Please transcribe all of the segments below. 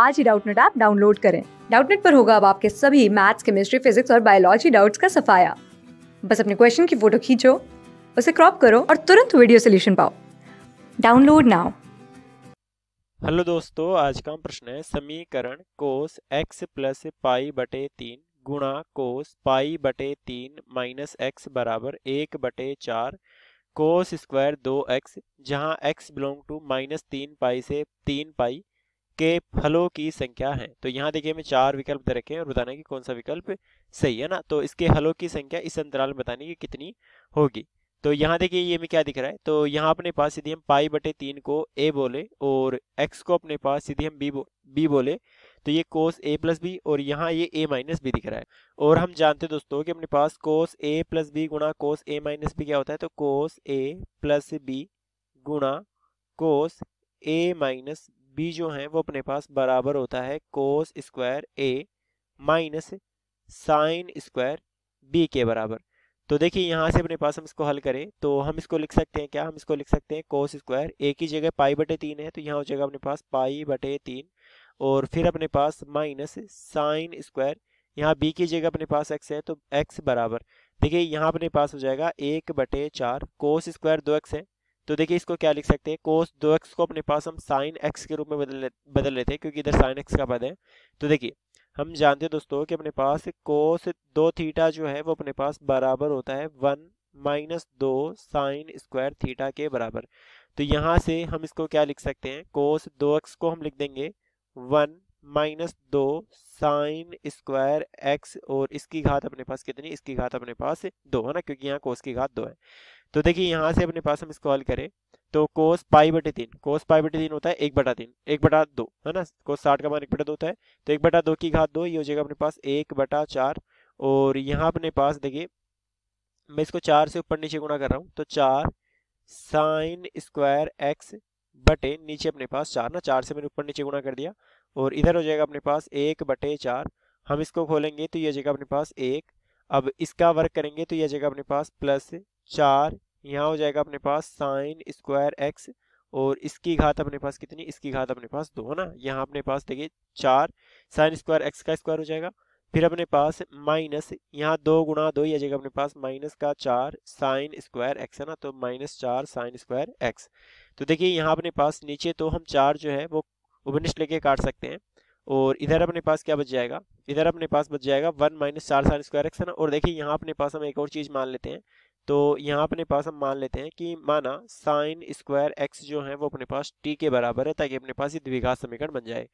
आज ही Doubtnut app download करें डाउटनेट पर होगा अब आपके सभी मैथ्स केमिस्ट्री फिजिक्स और बायोलॉजी डाउट्स का सफाया बस अपने क्वेश्चन की फोटो खींचो उसे क्रॉप करो और तुरंत वीडियो सोल्यूशन पाओ डाउनलोड नाउ हेलो दोस्तों आज का प्रश्न है समीकरण कोस एक्स प्लस पाई बटे तीन गुणा कोस पाई बटे तीन माइनस एक्स बराबर एक बटे चार कोस स्क्वायर दो एक्स जहाँ एक्स बिलोंग टू माइनस तीन पाई से तीन पाई के फलों की संख्या है तो यहाँ देखिए हमें चार विकल्प दे रखे हैं और बताना है कि कौन सा विकल्प सही है ना तो इसके हलों की संख्या इस अंतराल में बताने की कितनी होगी तो यहाँ देखिए ये में क्या दिख रहा है तो यहाँ अपने पास यदि हम पाई बटे तीन को ए बोले और एक्स को अपने पास यदि हम बी बो, बी बोले तो ये कोस ए प्लस बी और यहाँ ये ए माइनस बी दिख रहा है और हम जानते हैं दोस्तों कि अपने पास कोस ए प्लस बी गुणा कोस ए माइनस बी क्या होता है तो कोस ए प्लस बी गुणा कोस ए माइनस बी जो है वो अपने पास बराबर होता है cos square A minus sine square B के बराबर तो देखिए यहाँ से अपने पास हम इसको हल करें तो हम इसको लिख सकते हैं क्या हम इसको लिख सकते हैं कोस स्क्वायर ए की जगह पाई बटे तीन है तो यहाँ हो जाएगा अपने पास पाई बटे तीन और फिर अपने पास माइनस साइन स्क्वायर यहाँ बी की जगह अपने पास एक्स है तो एक्स बराबर देखिए यहाँ अपने पास हो जाएगा एक बटे चार कोस स्क्वायर दो एक्स है तो देखिए इसको क्या लिख सकते हैं कोस दो एक्स को अपने पास हम साइन एक्स के रूप में बदल बदल लेते हैं क्योंकि इधर साइन एक्स का पद है तो देखिए हम जानते हैं दोस्तों कि अपने पास कोस दो थीटा जो है वो अपने पास बराबर होता है वन माइनस दो साइन स्क्वायर थीटा के बराबर तो यहाँ से हम इसको क्या लिख सकते हैं कोस दो एक्स को हम लिख देंगे वन माइनस दो साइन स्क्वायर एक्स और इसकी घात अपने पास कितनी इसकी घात अपने पास दो है ना क्योंकि यहाँ कोस की घात दो है तो देखिए यहाँ से अपने पास हम इसको हल करें तो कोस पाई बटे तीन कोस पाई बटे तीन होता है एक बटा तीन एक बटा दो है ना कोस साठ का मान एक बटा दो होता है तो एक बटा दो की घात दो ये हो जाएगा अपने पास एक बटा चार और यहाँ अपने पास देखिए मैं इसको चार से ऊपर नीचे गुणा कर रहा हूँ तो चार साइन स्क्वायर एक्स बटे नीचे अपने पास चार ना चार से मैंने ऊपर नीचे गुणा कर दिया और इधर हो जाएगा अपने पास एक बटे चार हम इसको खोलेंगे तो ये जगह अपने पास एक अब इसका वर्क करेंगे तो ये जगह अपने पास प्लस चार यहाँ हो जाएगा अपने पास साइन स्क्वायर एक्स और इसकी घात अपने पास कितनी इसकी घात अपने पास दो है ना यहाँ अपने पास देखिए चार साइन स्क्वायर एक्स का स्क्वायर हो जाएगा फिर अपने पास माइनस यहाँ दो गुणा दो ही आ जाएगा अपने पास माइनस का चार साइन स्क्वायर एक्स है ना तो माइनस चार साइन स्क्वायर एक्स तो देखिए यहाँ अपने पास नीचे तो हम चार जो है वो उपनिष्ठ लेके काट सकते हैं और इधर अपने पास क्या बच जाएगा इधर अपने पास बच जाएगा वन माइनस चार साइन स्क्वायर एक्स है ना और देखिए यहाँ अपने पास हम एक और चीज़ मान लेते हैं तो यहाँ अपने पास हम मान लेते हैं कि माना साइन स्क्वायर एक्स जो है वो अपने पास टी के बराबर है ताकि अपने पास ये द्विघात समीकरण बन जाए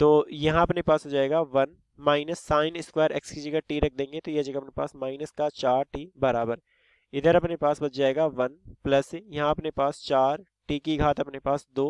तो यहाँ अपने पास हो जाएगा one minus sine square x की जगह टी रख देंगे तो यह जगह अपने पास माइनस का चार टी बराबर इधर अपने पास बच जाएगा वन प्लस यहाँ अपने पास चार टी की घात अपने पास दो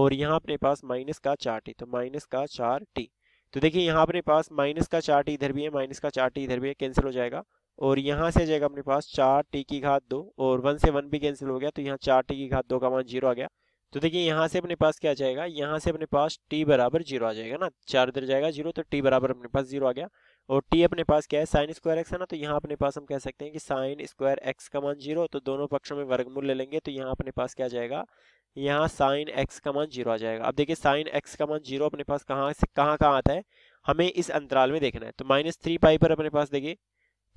और यहाँ अपने पास माइनस का चार टी तो माइनस का चार टी तो देखिए यहाँ अपने पास माइनस का चार टी इधर भी है माइनस का चार टी इधर भी है कैंसिल हो जाएगा और यहाँ से आ जाएगा अपने पास चार टी की घात दो और वन से वन भी कैंसिल हो गया तो यहाँ चार टी की घात दो का मान जीरो आ गया तो देखिए यहाँ से अपने पास क्या आ जाएगा यहाँ से अपने पास टी बराबर जीरो आ जाएगा ना चार इधर जाएगा जीरो तो टी बराबर अपने पास जीरो आ गया और टी अपने पास क्या है साइन स्क्वायर एक्स है ना तो यहाँ अपने पास हम कह सकते हैं कि साइन स्क्वायर एक्स का मान जीरो तो दोनों पक्षों में वर्गमूल ले लेंगे तो यहाँ अपने पास क्या जाएगा यहाँ साइन एक्स का मान जीरो आ जाएगा अब देखिए साइन एक्स का मान जीरो अपने पास कहाँ से कहाँ कहाँ आता है हमें इस अंतराल में देखना है तो माइनस थ्री पाई पर अपने पास देखिए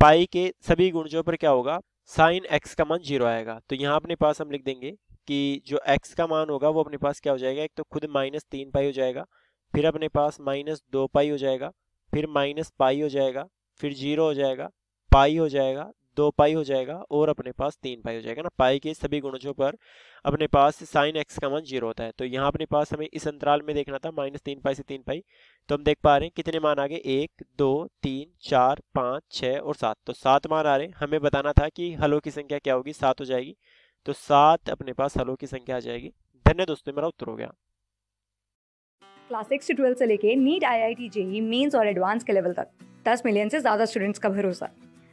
पाई के सभी गुणजों पर क्या होगा साइन एक्स का मान जीरो आएगा तो यहाँ अपने पास हम लिख देंगे कि जो एक्स का मान होगा वो अपने पास क्या हो जाएगा एक तो खुद माइनस तीन पाई हो जाएगा फिर अपने पास माइनस दो पाई हो जाएगा फिर माइनस पाई हो जाएगा फिर जीरो हो जाएगा पाई हो जाएगा दो पाई हो जाएगा और अपने पास तीन पाई हो जाएगा ना पाई के सभी गुणजों पर अपने पास साइन एक्स का मान जीरो होता है तो यहाँ अपने पास हमें इस अंतराल में देखना था माइनस तीन पाई से तीन पाई तो हम देख पा रहे हैं कितने मान आ गए एक दो तीन चार पाँच छः और सात तो सात मान आ रहे हैं हमें बताना था कि हलों की संख्या क्या होगी सात हो जाएगी तो सात अपने पास हलों की संख्या आ जाएगी धन्य दोस्तों मेरा उत्तर हो गया क्लास सिक्स से ट्वेल्थ से लेके NEET I I T JEE mains और एडवांस के लेवल तक दस मिलियन से ज़्यादा स्टूडेंट्स का भरोसा